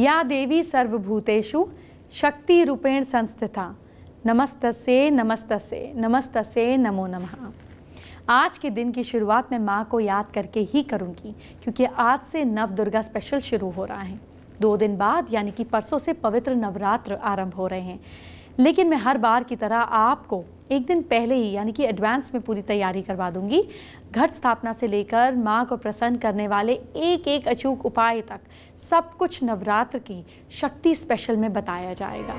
या देवी सर्वभूतेषु शक्ति रूपेण संस्थिता नमस्तसे नमस्तसे नमस्तसे नमो नमः आज के दिन की शुरुआत मैं माँ को याद करके ही करूँगी क्योंकि आज से नव दुर्गा स्पेशल शुरू हो रहा है दो दिन बाद यानी कि परसों से पवित्र नवरात्र आरंभ हो रहे हैं लेकिन मैं हर बार की तरह आपको एक दिन पहले ही यानी कि एडवांस में पूरी तैयारी करवा दूंगी घट स्थापना से लेकर माँ को प्रसन्न करने वाले एक एक अचूक उपाय तक सब कुछ नवरात्र की शक्ति स्पेशल में बताया जाएगा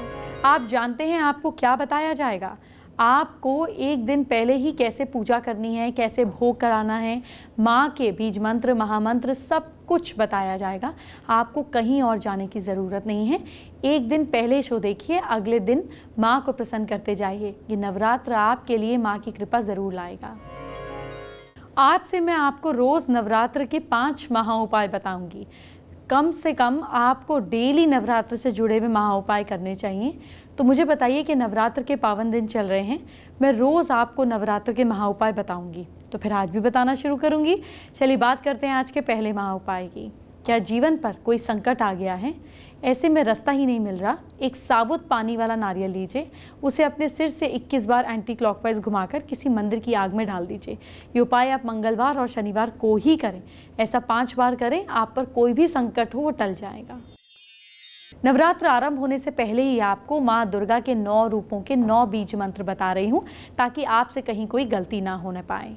आप जानते हैं आपको क्या बताया जाएगा आपको एक दिन पहले ही कैसे पूजा करनी है कैसे भोग कराना है माँ के बीज मंत्र महामंत्र सब कुछ बताया जाएगा आपको कहीं और जाने की ज़रूरत नहीं है एक दिन पहले शो देखिए अगले दिन माँ को प्रसन्न करते जाइए ये नवरात्र आपके लिए माँ की कृपा ज़रूर लाएगा आज से मैं आपको रोज़ नवरात्र के पाँच महा उपाय बताऊँगी कम से कम आपको डेली नवरात्र से जुड़े हुए महा उपाय करने चाहिए तो मुझे बताइए कि नवरात्र के पावन दिन चल रहे हैं मैं रोज़ आपको नवरात्र के महा उपाय बताऊँगी तो फिर आज भी बताना शुरू करूंगी चलिए बात करते हैं आज के पहले महा उपाय की क्या जीवन पर कोई संकट आ गया है ऐसे में रास्ता ही नहीं मिल रहा एक साबुत पानी वाला नारियल लीजिए उसे अपने सिर से 21 बार एंटी क्लॉकवाइज घुमाकर किसी मंदिर की आग में डाल दीजिए ये उपाय आप मंगलवार और शनिवार को ही करें ऐसा पाँच बार करें आप पर कोई भी संकट हो वो टल जाएगा नवरात्र आरंभ होने से पहले ही आपको माँ दुर्गा के नौ रूपों के नौ बीज मंत्र बता रही हूँ ताकि आपसे कहीं कोई गलती ना होने पाए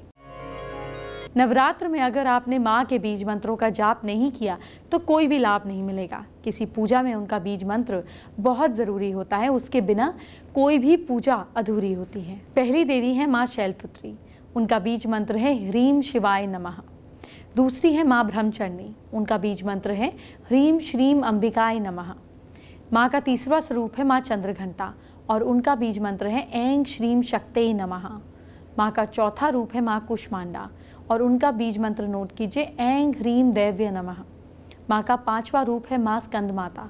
नवरात्र में अगर आपने माँ के बीज मंत्रों का जाप नहीं किया तो कोई भी लाभ नहीं मिलेगा किसी पूजा में उनका बीज मंत्र बहुत ज़रूरी होता है उसके बिना कोई भी पूजा अधूरी होती है पहली देवी है माँ शैलपुत्री उनका बीज मंत्र है ह्रीम शिवाय नमः दूसरी है माँ ब्रह्मचरणी उनका बीज मंत्र है ह्रीम श्रीम अंबिकाय नमः माँ का तीसरा स्वरूप है माँ चंद्रघंटा और उनका बीज मंत्र है ऐंग श्रीम शक्ते नमः माँ का चौथा रूप है माँ कुष्मांडा और उनका बीज मंत्र नोट कीजिए ऐंग ह्रीम दैव्य नमः माँ का पांचवा रूप है माँ स्कंद माता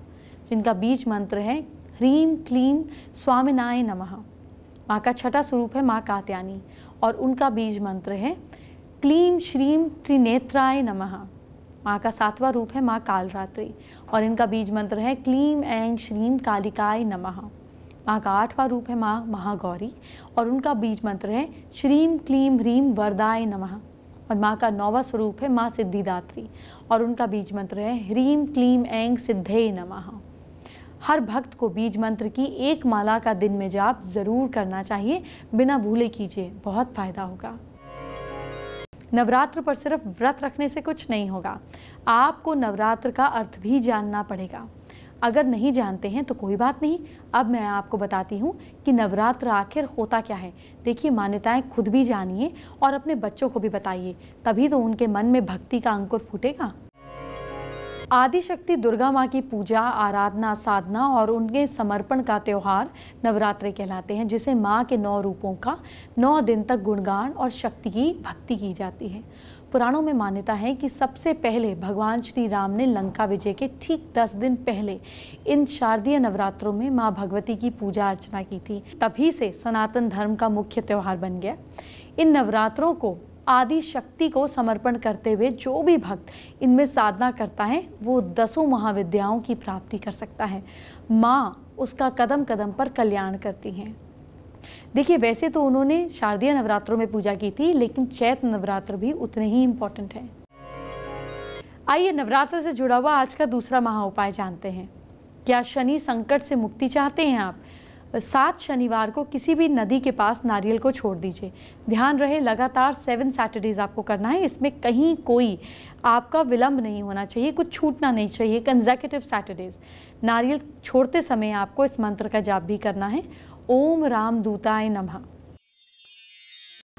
जिनका बीज मंत्र है ह्रीम क्लीम स्वामिनाय नमः माँ का छठा स्वरूप है माँ कात्यानी और उनका बीज मंत्र है क्लीम श्रीम त्रिनेत्राय नमः माँ का सातवा रूप है माँ कालरात्रि और इनका बीज मंत्र है क्लीम ऐंग श्रीम कालिकाय नमः माँ का आठवां रूप है माँ महागौरी और उनका बीज मंत्र है श्रीम क्लीम ह्रीम वरदाय नमः और माँ का नौवा स्वरूप है माँ सिद्धिदात्री और उनका बीज मंत्र है ह्रीम क्लीम ऐंग सिद्धे नमः हर भक्त को बीज मंत्र की एक माला का दिन में जाप ज़रूर करना चाहिए बिना भूले कीजिए बहुत फ़ायदा होगा नवरात्र पर सिर्फ व्रत रखने से कुछ नहीं होगा आपको नवरात्र का अर्थ भी जानना पड़ेगा अगर नहीं जानते हैं तो कोई बात नहीं अब मैं आपको बताती हूँ कि नवरात्र आखिर होता क्या है देखिए मान्यताएं खुद भी जानिए और अपने बच्चों को भी बताइए तभी तो उनके मन में भक्ति का अंकुर फूटेगा आदिशक्ति दुर्गा माँ की पूजा आराधना साधना और उनके समर्पण का त्यौहार नवरात्रे कहलाते हैं जिसे माँ के नौ रूपों का नौ दिन तक गुणगान और शक्ति की भक्ति की जाती है पुराणों में मान्यता है कि सबसे पहले भगवान श्री राम ने लंका विजय के ठीक दस दिन पहले इन शारदीय नवरात्रों में माँ भगवती की पूजा अर्चना की थी तभी से सनातन धर्म का मुख्य त्यौहार बन गया इन नवरात्रों को आदि शक्ति को समर्पण करते हुए जो भी भक्त इनमें साधना करता है वो दसों महाविद्याओं की प्राप्ति कर सकता है माँ उसका कदम कदम पर कल्याण करती हैं देखिए वैसे तो उन्होंने शारदीय नवरात्रों में पूजा की थी लेकिन चैत नवरात्र भी उतने ही इम्पोर्टेंट हैं आइए नवरात्र से जुड़ा हुआ आज का दूसरा महा उपाय जानते हैं क्या शनि संकट से मुक्ति चाहते हैं आप सात शनिवार को किसी भी नदी के पास नारियल को छोड़ दीजिए ध्यान रहे लगातार सेवन सैटरडेज आपको करना है इसमें कहीं कोई आपका विलंब नहीं होना चाहिए कुछ छूटना नहीं चाहिए कंजेकेटिव सैटरडेज नारियल छोड़ते समय आपको इस मंत्र का जाप भी करना है ओम राम दूताय नमः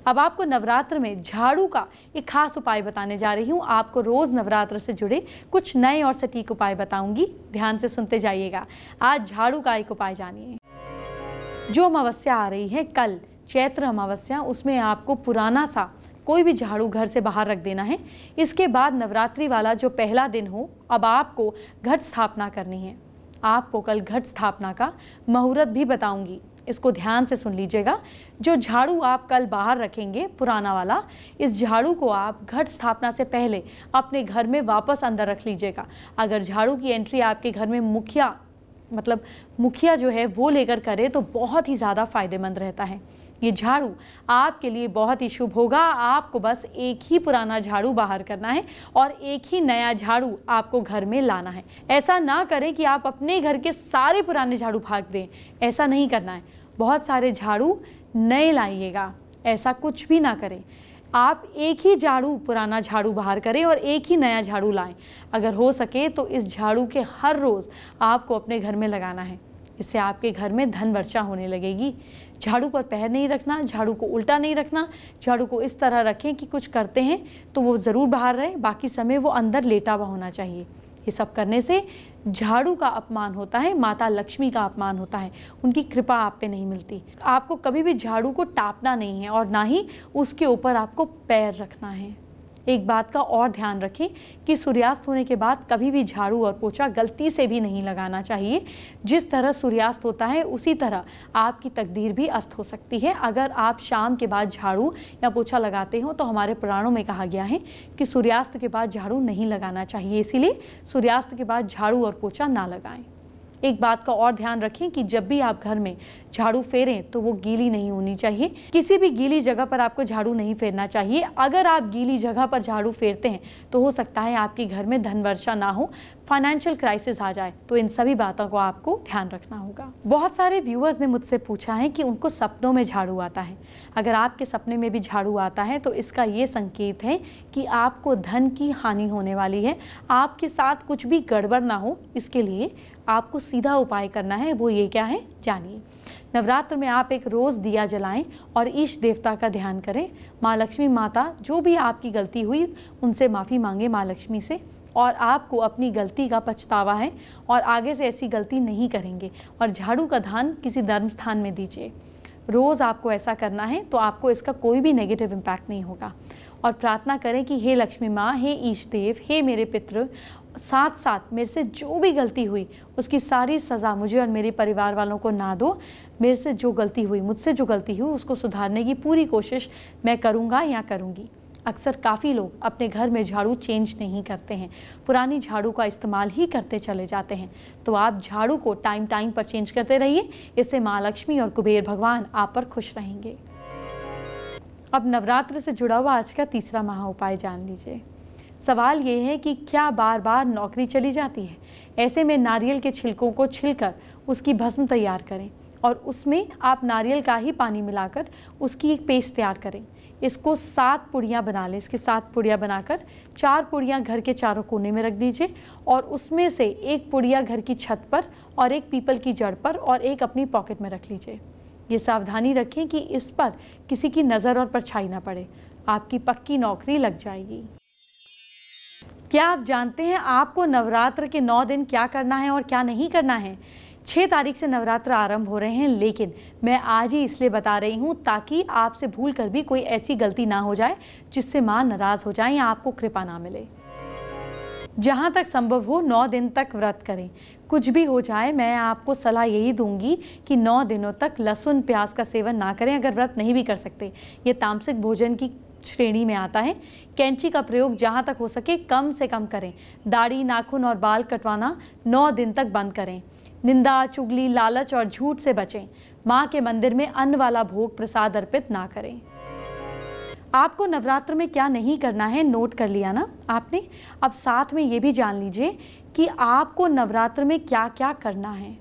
अब आपको नवरात्र में झाड़ू का एक खास उपाय बताने जा रही हूँ आपको रोज़ नवरात्र से जुड़े कुछ नए और सटीक उपाय बताऊंगी ध्यान से सुनते जाइएगा आज झाड़ू का एक उपाय जानिए जो अमावस्या आ रही है कल चैत्र अमावस्या उसमें आपको पुराना सा कोई भी झाड़ू घर से बाहर रख देना है इसके बाद नवरात्रि वाला जो पहला दिन हो अब आपको घट स्थापना करनी है आपको कल घट स्थापना का मुहूर्त भी बताऊंगी इसको ध्यान से सुन लीजिएगा जो झाड़ू आप कल बाहर रखेंगे पुराना वाला इस झाड़ू को आप घट स्थापना से पहले अपने घर में वापस अंदर रख लीजिएगा अगर झाड़ू की एंट्री आपके घर में मुखिया मतलब मुखिया जो है वो लेकर करे तो बहुत ही ज़्यादा फायदेमंद रहता है ये झाड़ू आपके लिए बहुत ही शुभ होगा आपको बस एक ही पुराना झाड़ू बाहर करना है और एक ही नया झाड़ू आपको घर में लाना है ऐसा ना करें कि आप अपने घर के सारे पुराने झाड़ू फाँक दें ऐसा नहीं करना है बहुत सारे झाड़ू नए लाइएगा ऐसा कुछ भी ना करें आप एक ही झाड़ू पुराना झाड़ू बाहर करें और एक ही नया झाड़ू लाएं अगर हो सके तो इस झाड़ू के हर रोज़ आपको अपने घर में लगाना है इससे आपके घर में धन वर्षा होने लगेगी झाड़ू पर पैर नहीं रखना झाड़ू को उल्टा नहीं रखना झाड़ू को इस तरह रखें कि कुछ करते हैं तो वो ज़रूर बाहर रहे बाकी समय वो अंदर लेटा हुआ होना चाहिए ये सब करने से झाड़ू का अपमान होता है माता लक्ष्मी का अपमान होता है उनकी कृपा आप पे नहीं मिलती आपको कभी भी झाड़ू को टापना नहीं है और ना ही उसके ऊपर आपको पैर रखना है एक बात का और ध्यान रखें कि सूर्यास्त होने के बाद कभी भी झाड़ू और पोछा गलती से भी नहीं लगाना चाहिए जिस तरह सूर्यास्त होता है उसी तरह आपकी तकदीर भी अस्त हो सकती है अगर आप शाम के बाद झाड़ू या पोछा लगाते हो तो हमारे पुराणों में कहा गया है कि सूर्यास्त के बाद झाड़ू नहीं लगाना चाहिए इसीलिए सूर्यास्त के बाद झाड़ू और पोछा ना लगाएं एक बात का और ध्यान रखें कि जब भी आप घर में झाड़ू फेरें तो वो गीली नहीं होनी चाहिए किसी भी गीली जगह पर आपको झाड़ू नहीं फेरना चाहिए अगर आप गीली जगह पर झाड़ू फेरते हैं तो हो सकता है आपके घर में धनवर्षा ना हो फाइनेंशियल क्राइसिस आ जाए तो इन सभी बातों को आपको ध्यान रखना होगा बहुत सारे व्यूअर्स ने मुझसे पूछा है कि उनको सपनों में झाड़ू आता है अगर आपके सपने में भी झाड़ू आता है तो इसका ये संकेत है कि आपको धन की हानि होने वाली है आपके साथ कुछ भी गड़बड़ ना हो इसके लिए आपको सीधा उपाय करना है वो ये क्या है जानिए नवरात्र में आप एक रोज़ दिया जलाएं और ईश देवता का ध्यान करें माँ लक्ष्मी माता जो भी आपकी गलती हुई उनसे माफ़ी मांगे माँ लक्ष्मी से और आपको अपनी गलती का पछतावा है और आगे से ऐसी गलती नहीं करेंगे और झाड़ू का धान किसी धर्म स्थान में दीजिए रोज़ आपको ऐसा करना है तो आपको इसका कोई भी नेगेटिव इम्पैक्ट नहीं होगा और प्रार्थना करें कि हे लक्ष्मी माँ हे ईश देव हे मेरे पितृ साथ साथ मेरे से जो भी गलती हुई उसकी सारी सज़ा मुझे और मेरे परिवार वालों को ना दो मेरे से जो गलती हुई मुझसे जो गलती हुई उसको सुधारने की पूरी कोशिश मैं करूँगा या करूँगी अक्सर काफ़ी लोग अपने घर में झाड़ू चेंज नहीं करते हैं पुरानी झाड़ू का इस्तेमाल ही करते चले जाते हैं तो आप झाड़ू को टाइम टाइम पर चेंज करते रहिए इससे माँ लक्ष्मी और कुबेर भगवान आप पर खुश रहेंगे अब नवरात्र से जुड़ा हुआ आज का तीसरा महा उपाय जान लीजिए सवाल ये है कि क्या बार बार नौकरी चली जाती है ऐसे में नारियल के छिलकों को छिलकर उसकी भस्म तैयार करें और उसमें आप नारियल का ही पानी मिलाकर उसकी एक पेस्ट तैयार करें इसको सात पुड़ियाँ बना लें इसकी सात पुड़ियाँ बनाकर चार पुड़ियाँ घर के चारों कोने में रख दीजिए और उसमें से एक पुड़िया घर की छत पर और एक पीपल की जड़ पर और एक अपनी पॉकेट में रख लीजिए ये सावधानी रखें कि इस पर किसी की नज़र और परछाई ना पड़े आपकी पक्की नौकरी लग जाएगी क्या आप जानते हैं आपको नवरात्र के नौ दिन क्या करना है और क्या नहीं करना है छः तारीख से नवरात्र आरंभ हो रहे हैं लेकिन मैं आज ही इसलिए बता रही हूँ ताकि आपसे भूल कर भी कोई ऐसी गलती ना हो जाए जिससे माँ नाराज़ हो जाए या आपको कृपा ना मिले जहाँ तक संभव हो नौ दिन तक व्रत करें कुछ भी हो जाए मैं आपको सलाह यही दूंगी कि नौ दिनों तक लहसुन प्याज का सेवन ना करें अगर व्रत नहीं भी कर सकते ये तामसिक भोजन की श्रेणी में आता है कैंची का प्रयोग जहाँ तक हो सके कम से कम करें दाढ़ी नाखून और बाल कटवाना नौ दिन तक बंद करें निंदा चुगली लालच और झूठ से बचें माँ के मंदिर में अन्न वाला भोग प्रसाद अर्पित ना करें आपको नवरात्र में क्या नहीं करना है नोट कर लिया ना आपने अब साथ में ये भी जान लीजिए कि आपको नवरात्र में क्या क्या करना है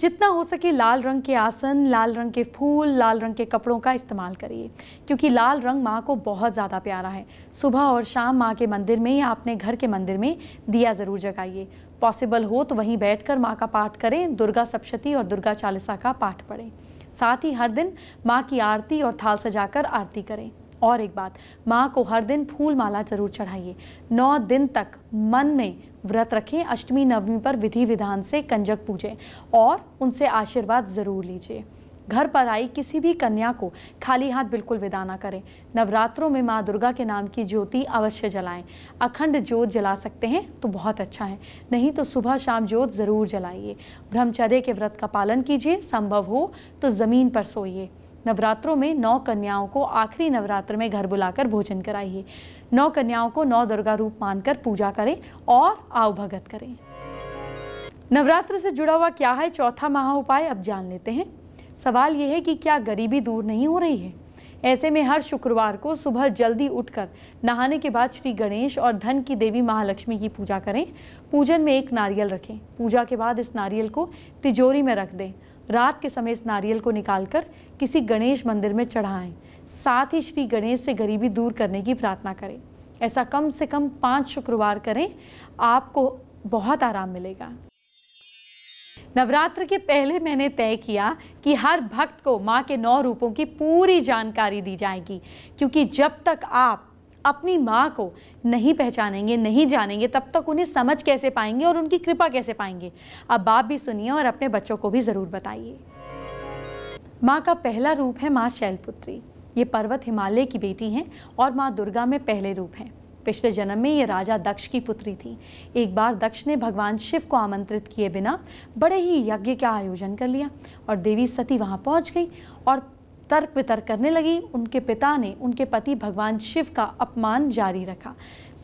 जितना हो सके लाल रंग के आसन लाल रंग के फूल लाल रंग के कपड़ों का इस्तेमाल करिए क्योंकि लाल रंग माँ को बहुत ज़्यादा प्यारा है सुबह और शाम माँ के मंदिर में या अपने घर के मंदिर में दिया ज़रूर जगाइए पॉसिबल हो तो वहीं बैठकर माँ का पाठ करें दुर्गा सप्शती और दुर्गा चालीसा का पाठ पढ़ें साथ ही हर दिन माँ की आरती और थाल सजाकर आरती करें और एक बात माँ को हर दिन फूल माला जरूर चढ़ाइए नौ दिन तक मन में व्रत रखें अष्टमी नवमी पर विधि विधान से कंजक पूजें और उनसे आशीर्वाद ज़रूर लीजिए घर पर आई किसी भी कन्या को खाली हाथ बिल्कुल विदा ना करें नवरात्रों में माँ दुर्गा के नाम की ज्योति अवश्य जलाएं अखंड ज्योत जला सकते हैं तो बहुत अच्छा है नहीं तो सुबह शाम ज्योत ज़रूर जलाइए ब्रह्मचर्य के व्रत का पालन कीजिए संभव हो तो ज़मीन पर सोइए नवरात्रों में नौ कन्याओं को आखिरी नवरात्र में घर बुलाकर भोजन कराइए नौ कन्याओं को नौ दुर्गा रूप मानकर पूजा करें और आवभगत करें नवरात्र से जुड़ा हुआ क्या है चौथा महा उपाय अब जान लेते हैं सवाल यह है कि क्या गरीबी दूर नहीं हो रही है ऐसे में हर शुक्रवार को सुबह जल्दी उठकर नहाने के बाद श्री गणेश और धन की देवी महालक्ष्मी की पूजा करें पूजन में एक नारियल रखें पूजा के बाद इस नारियल को तिजोरी में रख दें रात के समय इस नारियल को निकालकर किसी गणेश मंदिर में चढ़ाएं साथ ही श्री गणेश से गरीबी दूर करने की प्रार्थना करें ऐसा कम से कम पाँच शुक्रवार करें आपको बहुत आराम मिलेगा नवरात्र के पहले मैंने तय किया कि हर भक्त को माँ के नौ रूपों की पूरी जानकारी दी जाएगी क्योंकि जब तक आप अपनी माँ को नहीं पहचानेंगे नहीं जानेंगे तब तक उन्हें समझ कैसे पाएंगे और उनकी कृपा कैसे पाएंगे अब आप भी सुनिए और अपने बच्चों को भी ज़रूर बताइए माँ का पहला रूप है माँ शैलपुत्री ये पर्वत हिमालय की बेटी हैं और माँ दुर्गा में पहले रूप हैं पिछले जन्म में ये राजा दक्ष की पुत्री थी एक बार दक्ष ने भगवान शिव को आमंत्रित किए बिना बड़े ही यज्ञ का आयोजन कर लिया और देवी सती वहाँ पहुँच गई और तर्क वितर्क करने लगी उनके पिता ने उनके पति भगवान शिव का अपमान जारी रखा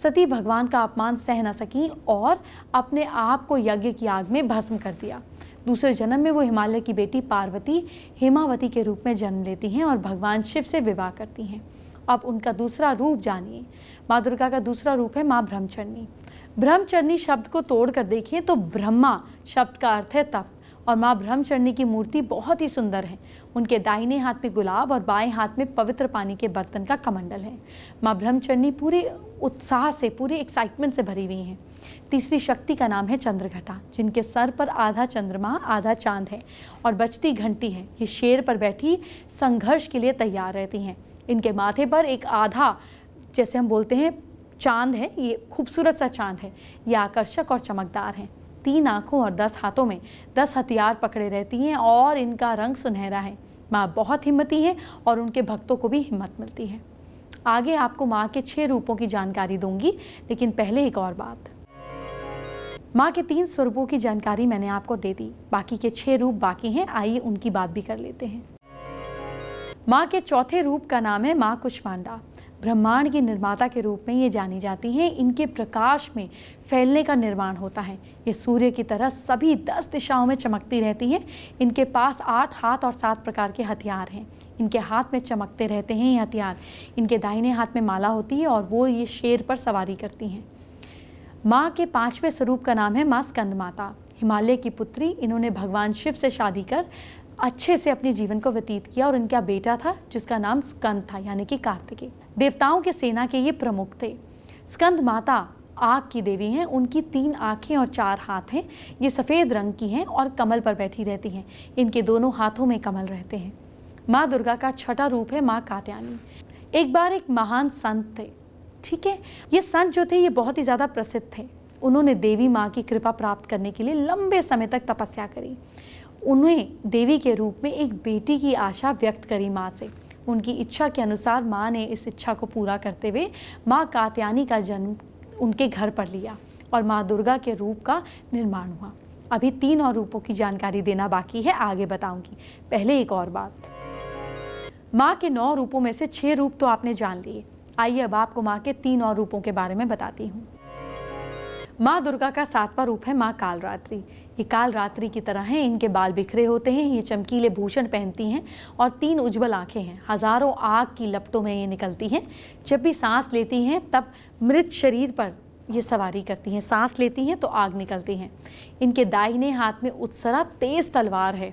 सती भगवान का अपमान सह न सकी और अपने आप को यज्ञ की आग में भस्म कर दिया दूसरे जन्म में वो हिमालय की बेटी पार्वती हेमावती के रूप में जन्म लेती हैं और भगवान शिव से विवाह करती हैं आप उनका दूसरा रूप जानिए माँ दुर्गा का दूसरा रूप है माँ ब्रह्मचरणी ब्रह्मचरणी शब्द को तोड़ कर तो ब्रह्मा शब्द का अर्थ है तप और माँ ब्रह्मचरणी की मूर्ति बहुत ही सुंदर है उनके दाहिने हाथ में गुलाब और बाएं हाथ में पवित्र पानी के बर्तन का कमंडल है माँ ब्रह्मचरणी पूरे उत्साह से पूरे एक्साइटमेंट से भरी हुई हैं तीसरी शक्ति का नाम है चंद्रघटा जिनके सर पर आधा चंद्रमा आधा चांद है और बचती घंटी है ये शेर पर बैठी संघर्ष के लिए तैयार रहती हैं इनके माथे पर एक आधा जैसे हम बोलते हैं चांद है ये खूबसूरत सा चांद है ये आकर्षक और चमकदार हैं तीन आँखों और दस हाथों में दस हथियार पकड़े रहती हैं और इनका रंग सुनहरा है माँ बहुत हिम्मती हैं और उनके भक्तों को भी हिम्मत मिलती है आगे आपको माँ के छः रूपों की जानकारी दूंगी लेकिन पहले एक और बात माँ के तीन स्वरूपों की जानकारी मैंने आपको दे दी बाकी के छः रूप बाकी हैं आइए उनकी बात भी कर लेते हैं माँ के चौथे रूप का नाम है माँ कुष्मांडा ब्रह्मांड की निर्माता के रूप में ये जानी जाती हैं इनके प्रकाश में फैलने का निर्माण होता है ये सूर्य की तरह सभी दस दिशाओं में चमकती रहती हैं इनके पास आठ हाथ और सात प्रकार के हथियार हैं इनके हाथ में चमकते रहते हैं ये हथियार इनके दाहिने हाथ में माला होती है और वो ये शेर पर सवारी करती हैं माँ के पाँचवें स्वरूप का नाम है माँ स्कंद माता हिमालय की पुत्री इन्होंने भगवान शिव से शादी कर अच्छे से अपने जीवन को व्यतीत किया और इनका बेटा था जिसका नाम स्कंद था यानी कि कार्तिकेय देवताओं की सेना के ये प्रमुख थे स्कंद माता आग की देवी हैं उनकी तीन आँखें और चार हाथ हैं ये सफ़ेद रंग की हैं और कमल पर बैठी रहती हैं इनके दोनों हाथों में कमल रहते हैं माँ दुर्गा का छठा रूप है माँ कात्यानी एक बार एक महान संत थे ठीक है ये संत जो थे ये बहुत ही ज़्यादा प्रसिद्ध थे उन्होंने देवी माँ की कृपा प्राप्त करने के लिए लंबे समय तक तपस्या करी उन्हें देवी के रूप में एक बेटी की आशा व्यक्त करी माँ से उनकी इच्छा के अनुसार माँ ने इस इच्छा को पूरा करते हुए माँ कात्यानी का जन्म उनके घर पर लिया और माँ दुर्गा के रूप का निर्माण हुआ अभी तीन और रूपों की जानकारी देना बाकी है आगे बताऊंगी पहले एक और बात माँ के नौ रूपों में से छह रूप तो आपने जान लिए आइए अब आपको माँ के तीन और रूपों के बारे में बताती हूँ माँ दुर्गा का सातवां रूप है माँ कालरात्रि ये काल रात्रि की तरह हैं इनके बाल बिखरे होते हैं ये चमकीले भूषण पहनती हैं और तीन उज्जवल आंखें हैं हज़ारों आग की लपटों में ये निकलती हैं जब भी सांस लेती हैं तब मृत शरीर पर ये सवारी करती हैं सांस लेती हैं तो आग निकलती हैं इनके दाहिने हाथ में उत्सरा तेज तलवार है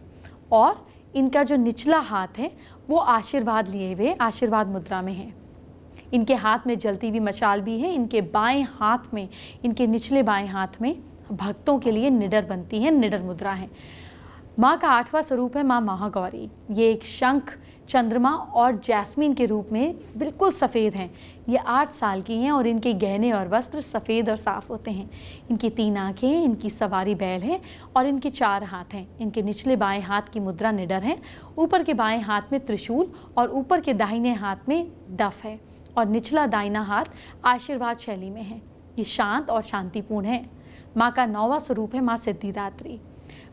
और इनका जो निचला हाथ है वो आशीर्वाद लिए हुए आशीर्वाद मुद्रा में है इनके हाथ में जलती हुई मशाल भी है इनके बाएं हाथ में इनके निचले बाएं हाथ में भक्तों के लिए निडर बनती हैं निडर मुद्रा हैं माँ का आठवां स्वरूप है माँ महागौरी ये एक शंख चंद्रमा और जैस्मिन के रूप में बिल्कुल सफ़ेद हैं ये आठ साल की हैं और इनके गहने और वस्त्र सफ़ेद और साफ़ होते हैं इनकी तीन आँखें हैं इनकी सवारी बैल है और इनके चार हाथ हैं इनके निचले बाएं हाथ की मुद्रा निडर है ऊपर के बाएं हाथ में त्रिशूल और ऊपर के दाहिने हाथ में डफ है और निचला दाहिना हाथ आशीर्वाद शैली में है ये शांत और शांतिपूर्ण है माँ का नौवा स्वरूप है माँ सिद्धिदात्री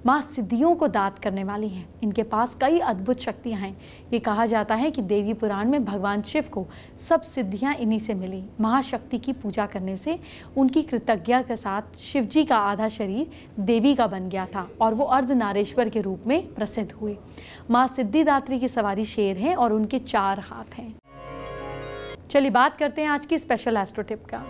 माँ सिद्धियों को दात करने वाली हैं इनके पास कई अद्भुत शक्तियाँ हैं ये कहा जाता है कि देवी पुराण में भगवान शिव को सब सिद्धियाँ इन्हीं से मिली महाशक्ति की पूजा करने से उनकी कृतज्ञता के साथ शिव जी का आधा शरीर देवी का बन गया था और वो अर्धनारेश्वर के रूप में प्रसिद्ध हुए माँ सिद्धिदात्री की सवारी शेर है और उनके चार हाथ हैं चलिए बात करते हैं आज की स्पेशल एस्ट्रोटिप का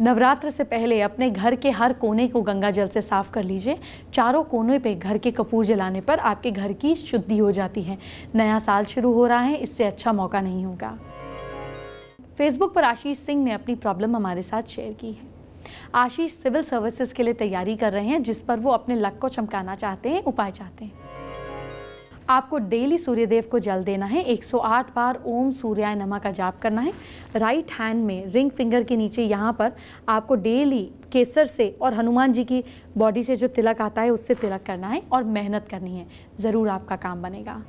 नवरात्र से पहले अपने घर के हर कोने को गंगा जल से साफ कर लीजिए चारों कोने पे घर के कपूर जलाने पर आपके घर की शुद्धि हो जाती है नया साल शुरू हो रहा है इससे अच्छा मौका नहीं होगा फेसबुक पर आशीष सिंह ने अपनी प्रॉब्लम हमारे साथ शेयर की है आशीष सिविल सर्विसेज के लिए तैयारी कर रहे हैं जिस पर वो अपने लक को चमकाना चाहते हैं उपाय चाहते हैं आपको डेली सूर्यदेव को जल देना है 108 बार ओम सूर्याय नमः का जाप करना है राइट हैंड में रिंग फिंगर के नीचे यहाँ पर आपको डेली केसर से और हनुमान जी की बॉडी से जो तिलक आता है उससे तिलक करना है और मेहनत करनी है ज़रूर आपका काम बनेगा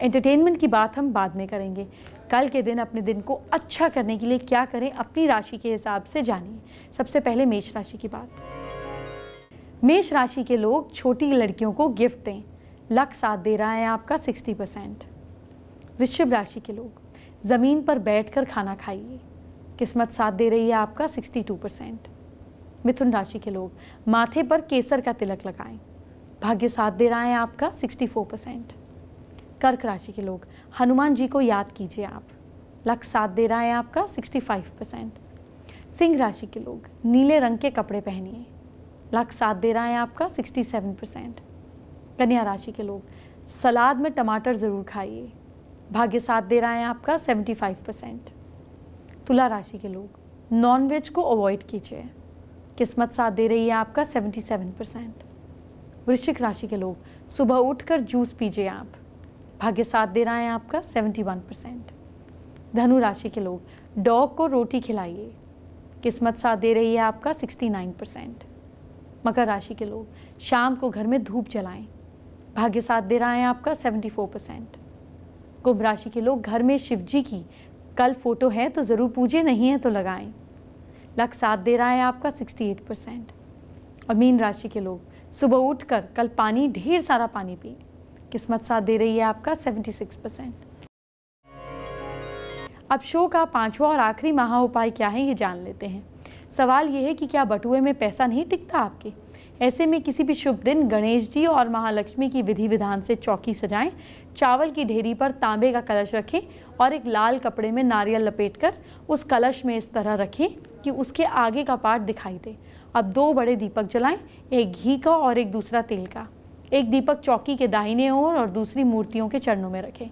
एंटरटेनमेंट की बात हम बाद में करेंगे कल के दिन अपने दिन को अच्छा करने के लिए क्या करें अपनी राशि के हिसाब से जानिए सबसे पहले मेष राशि की बात मेष राशि के लोग छोटी लड़कियों को गिफ्ट दें लक साथ दे रहा है आपका 60 परसेंट वृश्चिक राशि के लोग ज़मीन पर बैठकर खाना खाइए किस्मत साथ दे रही है आपका 62 परसेंट मिथुन राशि के लोग माथे पर केसर का तिलक लगाएं भाग्य साथ दे रहा है आपका 64 परसेंट कर्क राशि के लोग हनुमान जी को याद कीजिए आप लक साथ दे रहा है आपका 65 परसेंट सिंह राशि के लोग नीले रंग के कपड़े पहनिए लक साथ दे रहा है आपका 67 परसेंट कन्या राशि के लोग सलाद में टमाटर ज़रूर खाइए भाग्य साथ दे रहा है आपका 75 परसेंट तुला राशि के लोग नॉनवेज को अवॉइड कीजिए किस्मत साथ दे रही है आपका 77 परसेंट वृश्चिक राशि के लोग सुबह उठकर जूस पीजिए आप भाग्य साथ दे रहा है आपका 71 परसेंट धनु राशि के लोग डॉग को रोटी खिलाइए किस्मत साथ दे रही है आपका 69 परसेंट मकर राशि के लोग शाम को घर में धूप जलाएं भाग्य साथ दे रहा है आपका 74 परसेंट कुंभ राशि के लोग घर में शिव जी की कल फोटो है तो ज़रूर पूजे नहीं है तो लगाएं लक साथ दे रहा है आपका 68 परसेंट और मीन राशि के लोग सुबह उठकर कल पानी ढेर सारा पानी पिए किस्मत साथ दे रही है आपका 76 परसेंट अब शो का पांचवा और आखिरी महा उपाय क्या है ये जान लेते हैं सवाल ये है कि क्या बटुए में पैसा नहीं टिकता आपके ऐसे में किसी भी शुभ दिन गणेश जी और महालक्ष्मी की विधि विधान से चौकी सजाएं चावल की ढेरी पर तांबे का कलश रखें और एक लाल कपड़े में नारियल लपेटकर उस कलश में इस तरह रखें कि उसके आगे का पार्ट दिखाई दे अब दो बड़े दीपक जलाएं एक घी का और एक दूसरा तेल का एक दीपक चौकी के दाहिने ओर और दूसरी मूर्तियों के चरणों में रखें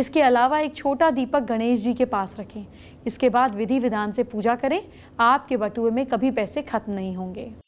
इसके अलावा एक छोटा दीपक गणेश जी के पास रखें इसके बाद विधि विधान से पूजा करें आपके बटुए में कभी पैसे खत्म नहीं होंगे